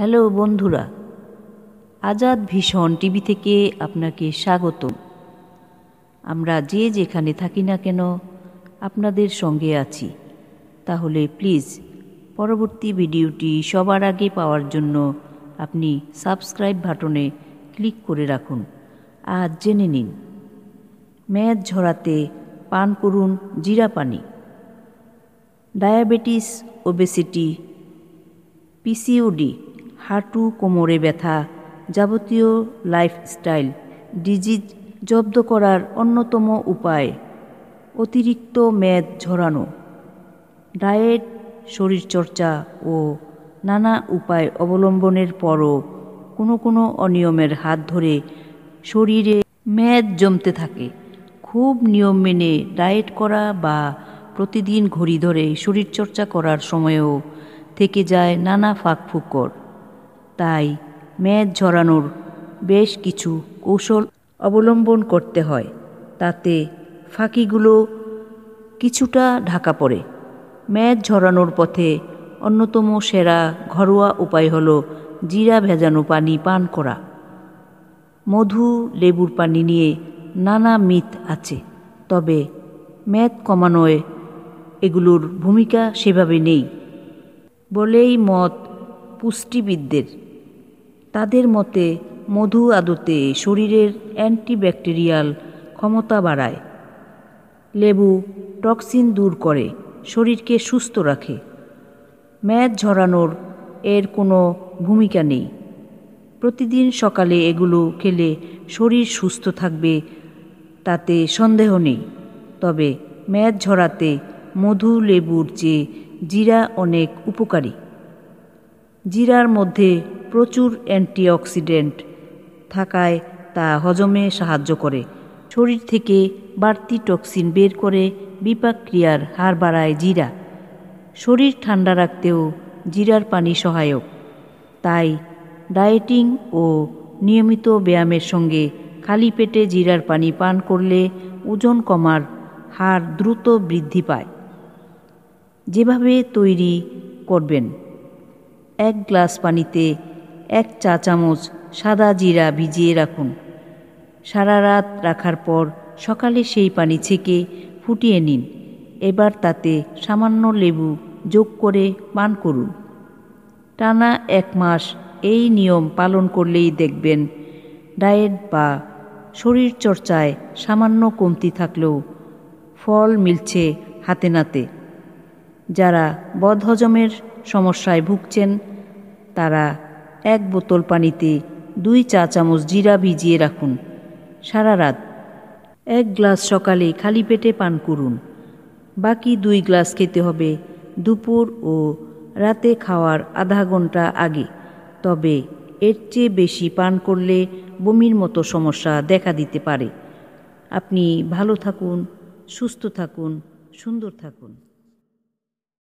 hello বন্ধুরা আজাদ ভীষণ TV থেকে আপনাকে স্বাগতম আমরা যে যেখানে থাকি না কেন আপনাদের সঙ্গে আছি তাহলে প্লিজ পরবর্তী ভিডিওটি সবার আগে পাওয়ার জন্য আপনি সাবস্ক্রাইব বাটনে ক্লিক করে রাখুন আর জেনে নিন মেয়াদ ঝরাতে পান করুন জিরা পানি ডায়াবেটিস ওবেসিটি পিসিওডি হাঁটু কোমরে ব্যথা যাবতীয় লাইফস্টাইল ডিজিজ জব্দ করার অন্যতম উপায় অতিরিক্ত মেদ ঝরানো ডায়েট শরীরচর্চা ও নানা উপায় অবলম্বনের পরও কোনো কোনো অনিয়মের হাত ধরে শরীরে মেদ জমতে থাকে খুব নিয়ম মেনে ডায়েট করা বা প্রতিদিন ঘড়ি ধরে শরীরচর্চা করার সময়েও থেকে যায় নানা ফাঁক ফুকর তাই মেদ ঝরানোর বেশ কিছু কৌশল অবলম্বন করতে হয় তাতে ফাঁকিগুলো কিছুটা ঢাকা পড়ে মেদ ঝরানোর পথে অন্যতম সেরা ঘরোয়া উপায় হল জিরা ভেজানো পানি পান করা মধু লেবুর পানি নিয়ে নানা মিথ আছে তবে মেদ কমানোয় এগুলোর ভূমিকা সেভাবে নেই বলেই মত পুষ্টিবিদদের তাদের মতে মধু আদতে শরীরের অ্যান্টিব্যাকটেরিয়াল ক্ষমতা বাড়ায় লেবু টক্সিন দূর করে শরীরকে সুস্থ রাখে ম্যাদ ঝরানোর এর কোনো ভূমিকা নেই প্রতিদিন সকালে এগুলো খেলে শরীর সুস্থ থাকবে তাতে সন্দেহ নেই তবে ম্যাদ ঝরাতে মধু লেবুর চেয়ে জিরা অনেক উপকারী জিরার মধ্যে প্রচুর অ্যান্টিঅক্সিডেন্ট থাকায় তা হজমে সাহায্য করে শরীর থেকে বাড়তি টক্সিন বের করে বিপাক্রিয়ার হার বাড়ায় জিরা শরীর ঠান্ডা রাখতেও জিরার পানি সহায়ক তাই ডায়েটিং ও নিয়মিত ব্যায়ামের সঙ্গে খালি পেটে জিরার পানি পান করলে ওজন কমার হার দ্রুত বৃদ্ধি পায় যেভাবে তৈরি করবেন এক গ্লাস পানিতে এক চা চামচ সাদা জিরা ভিজিয়ে রাখুন সারা রাত রাখার পর সকালে সেই পানি ছেঁকে ফুটিয়ে নিন এবার তাতে সামান্য লেবু যোগ করে পান করুন টানা এক মাস এই নিয়ম পালন করলেই দেখবেন ডায়েট বা শরীর চর্চায় সামান্য কমতি থাকলেও ফল মিলছে হাতে নাতে যারা বদহজমের সমস্যায় ভুগছেন তারা এক বোতল পানিতে দুই চা চামচ জিরা ভিজিয়ে রাখুন সারা রাত এক গ্লাস সকালে খালি পেটে পান করুন বাকি দুই গ্লাস খেতে হবে দুপুর ও রাতে খাওয়ার আধা ঘন্টা আগে তবে এর চেয়ে বেশি পান করলে বমির মতো সমস্যা দেখা দিতে পারে আপনি ভালো থাকুন সুস্থ থাকুন সুন্দর থাকুন